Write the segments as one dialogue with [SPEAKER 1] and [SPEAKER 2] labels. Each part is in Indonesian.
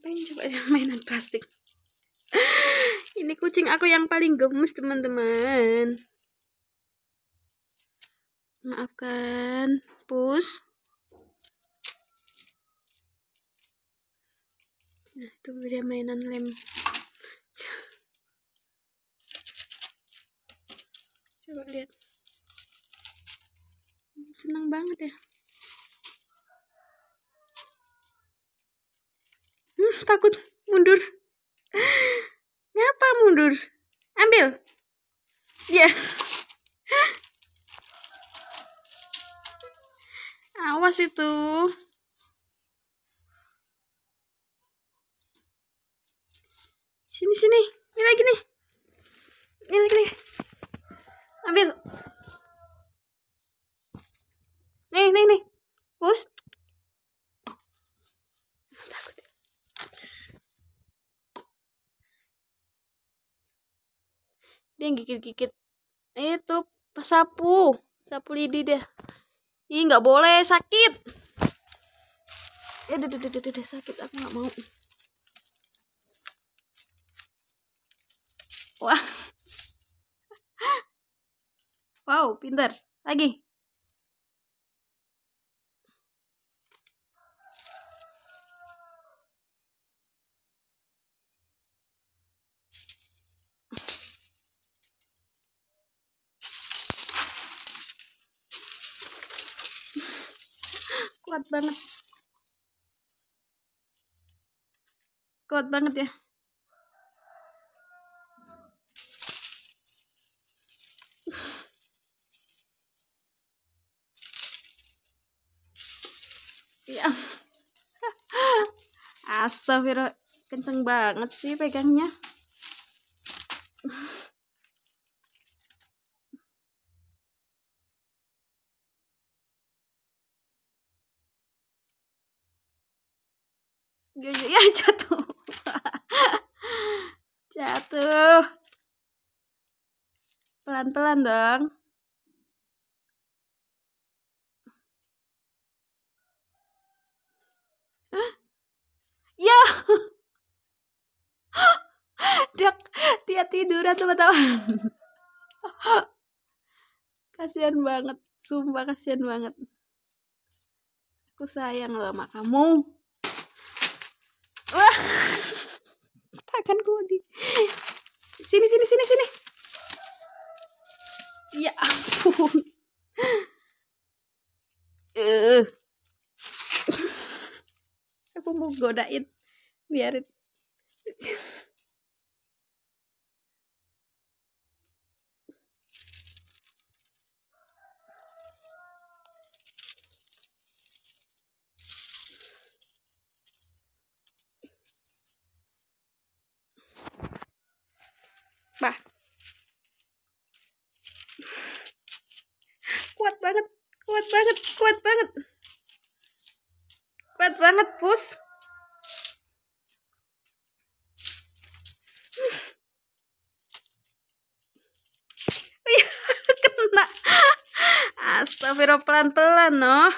[SPEAKER 1] ngapain coba mainan plastik ini kucing aku yang paling gemes teman-teman maafkan push nah itu dia mainan lem coba lihat senang banget ya takut mundur ngapa mundur ambil ya yeah. awas itu sini sini dia gigit-gigit nah, itu sapu sapu lidi deh ini nggak boleh sakit ya deh deh deh deh sakit aku nggak mau wah wow pinter lagi kuat banget kuat banget ya ya astagfirullah kenceng banget sih pegangnya Gaya ya iya, jatuh. jatuh. Pelan-pelan dong. Ya. Dek, dia tiduran teman-teman. kasihan banget, sumpah kasihan banget. Aku sayang sama kamu. Wah. Tanganku di. Sini sini sini sini. Ya ampun. Eh. Aku mau godain. Biarin. banget kuat banget kuat banget kuat banget pus kena astagfirullah pelan-pelan noh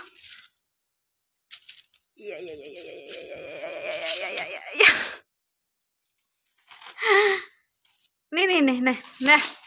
[SPEAKER 1] iya iya iya iya iya iya iya iya iya iya iya iya nih nih nih nih